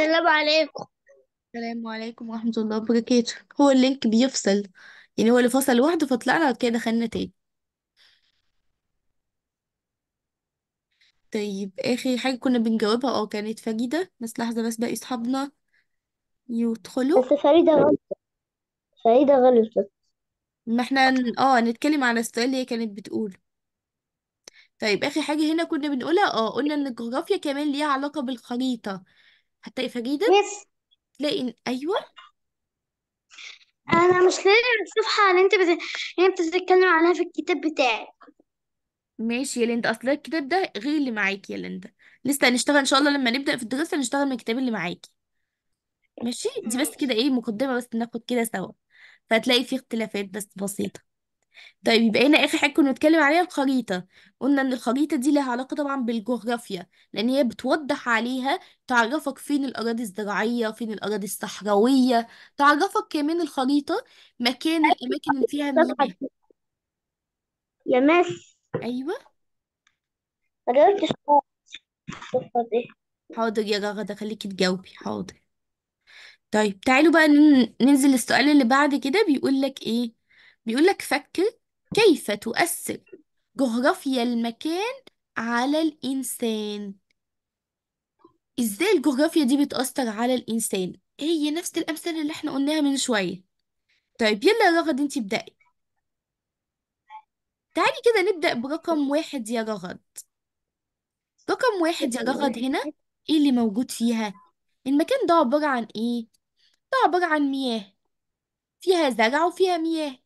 السلام عليكم السلام عليكم ورحمة الله وبركاته هو اللينك بيفصل يعني هو اللي فصل لوحده فطلعنا كده دخلنا تاني طيب آخر حاجة كنا بنجاوبها اه كانت فريدة بس لحظة بس باقي أصحابنا يدخلوا بس فريدة غلط فريدة غلطت ما احنا ن- اه نتكلم على السؤال اللي هي كانت بتقول طيب آخر حاجة هنا كنا بنقولها اه قلنا إن الجغرافيا كمان ليها علاقة بالخريطة هتلاقي فجيدة يس تلاقي إن أيوة انا مش لاقي الصفحه اللي انت بت... يعني بتتكلم عليها في الكتاب بتاعك ماشي يا ليندا أصل الكتاب ده غير اللي معاكي يا ليندا لسه هنشتغل إن شاء الله لما نبدأ في الدراسة هنشتغل من الكتاب اللي معاكي ماشي دي بس كده إيه مقدمة بس ناخد كده سوا فهتلاقي في اختلافات بس بسيطة طيب يبقى هنا آخر حاجة كنا بنتكلم عليها الخريطة قلنا إن الخريطة دي لها علاقة طبعا بالجغرافيا لأن هي بتوضح عليها تعرفك فين الأراضي الزراعية فين الأراضي الصحراوية تعرفك كمان الخريطة مكان الأماكن اللي فيها مياه يا مس أيوة ما جاوبتش دي حاضر يا رغدة خليكي تجاوبي حاضر طيب تعالوا بقى ننزل السؤال اللي بعد كده بيقول لك إيه بيقول لك فكر كيف تؤثر جغرافيا المكان على الإنسان إزاي الجغرافيا دي بتأثر على الإنسان هي نفس الأمثلة اللي احنا قلناها من شوية طيب يلا يا رغد انتي ابدأي تعالي كده نبدأ برقم واحد يا رغد رقم واحد يا رغد هنا ايه اللي موجود فيها المكان ده عبارة عن ايه ده عبارة عن مياه فيها زرع وفيها مياه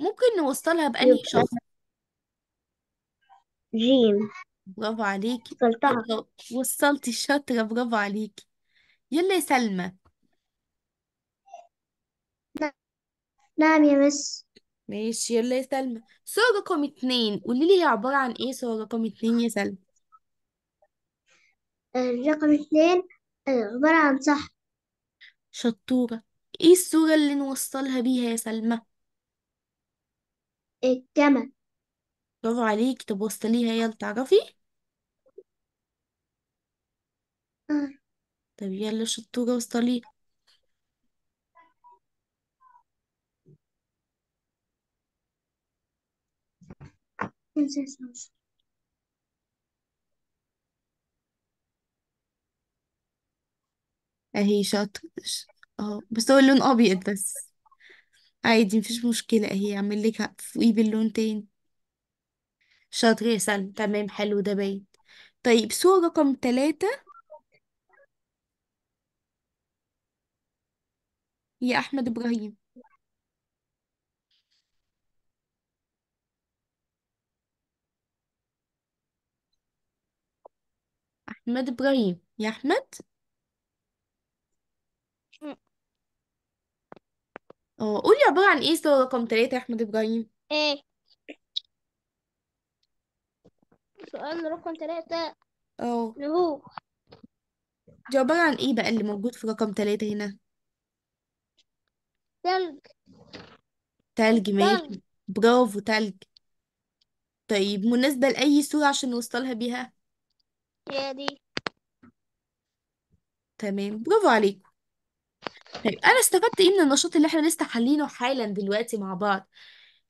ممكن نوصلها بأنهي شهر جيم برافو عليكي وصلتها وصلتي الشاطرة برافو عليكي يلا يا سلمى نعم يا مس ماشي يلا يا سلمى صورة رقم اتنين قولي لي هي عبارة عن ايه صورة رقم اتنين يا سلمى آه، رقم اثنين آه، عبارة عن صح شطورة ايه الصورة اللي نوصلها بيها يا سلمى الجمل برافو عليك طب وصليها يلا تعرفي آه. طب يلا شطورة وصليها اهي شاطر اه بس هو اللون ابيض بس عادي مفيش مشكلة اهي اعمل لك فوقي باللون تاني شاطر يا سلمى تمام حلو ده باين طيب صورة رقم ثلاثة يا أحمد إبراهيم أحمد إبراهيم يا أحمد اه قولي عبارة عن ايه سؤال رقم تلاتة يا احمد ابراهيم ايه سؤال رقم ثلاثة اه نبوغ دي عبارة عن ايه بقى اللي موجود في رقم تلاتة هنا تلج تلج ثلج ماشي برافو تلج طيب مناسبة لأي صورة عشان نوصلها بيها يا دي تمام برافو عليك طيب انا استفدت ايه من النشاط اللي احنا لسه حالينه حالا دلوقتي مع بعض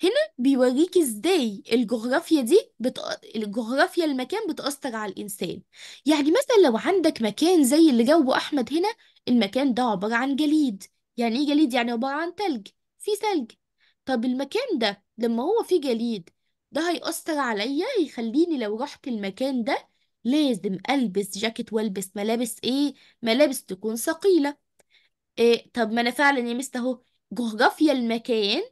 هنا بيوريك ازاي الجغرافيا دي بت... الجغرافيا المكان بتأثر على الإنسان يعني مثلا لو عندك مكان زي اللي جنبه أحمد هنا المكان ده عبارة عن جليد يعني ايه جليد يعني عبارة عن تلج في ثلج طب المكان ده لما هو فيه جليد ده هيأثر عليا يخليني لو رحت المكان ده لازم ألبس جاكيت وألبس ملابس ايه ملابس تكون ثقيلة إيه طب ما انا فعلا يا مست اهو جغرافيا المكان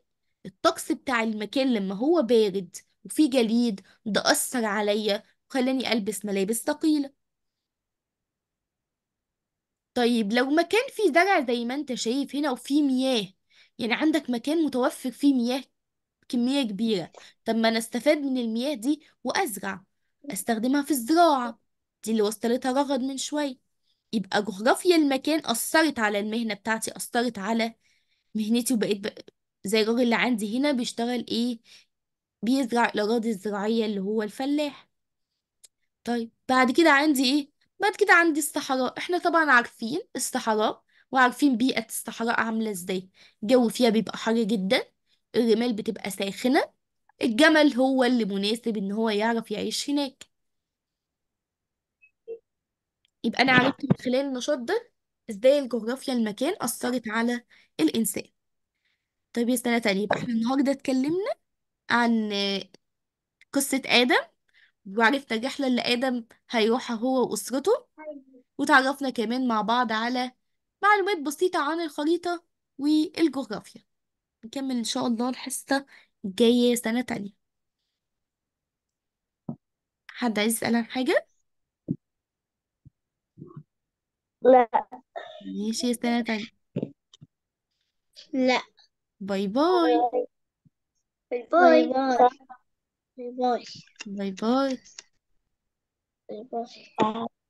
الطقس بتاع المكان لما هو بارد وفي جليد ده أثر عليا وخلاني ألبس ملابس ثقيلة طيب لو مكان فيه زرع زي ما انت شايف هنا وفيه مياه يعني عندك مكان متوفر فيه مياه كمية كبيرة طب ما أنا أستفاد من المياه دي وأزرع أستخدمها في الزراعة دي اللي وصلتها رغد من شوية يبقى جغرافيا المكان أثرت على المهنة بتاعتي أثرت على مهنتي وبقيت ب... زي الراجل اللي عندي هنا بيشتغل إيه بيزرع الأراضي الزراعية اللي هو الفلاح طيب بعد كده عندي إيه بعد كده عندي الصحراء احنا طبعا عارفين الصحراء وعارفين بيئة الصحراء عاملة ازاي الجو فيها بيبقى حر جدا الرمال بتبقى ساخنة الجمل هو اللي مناسب ان هو يعرف يعيش هناك يبقى أنا عرفت من خلال النشاط ده إزاي الجغرافيا المكان أثرت على الإنسان طيب يا سنة تانية يبقى احنا النهاردة اتكلمنا عن قصة آدم وعرفنا الرحلة اللي آدم هيروحها هو وأسرته وتعرفنا كمان مع بعض على معلومات بسيطة عن الخريطة والجغرافيا نكمل إن شاء الله الحصة الجاية سنة تانية حد عايز يسأل عن حاجة؟ لا ماشي استنى تاني لا باي باي باي باي باي باي باي باي باي باي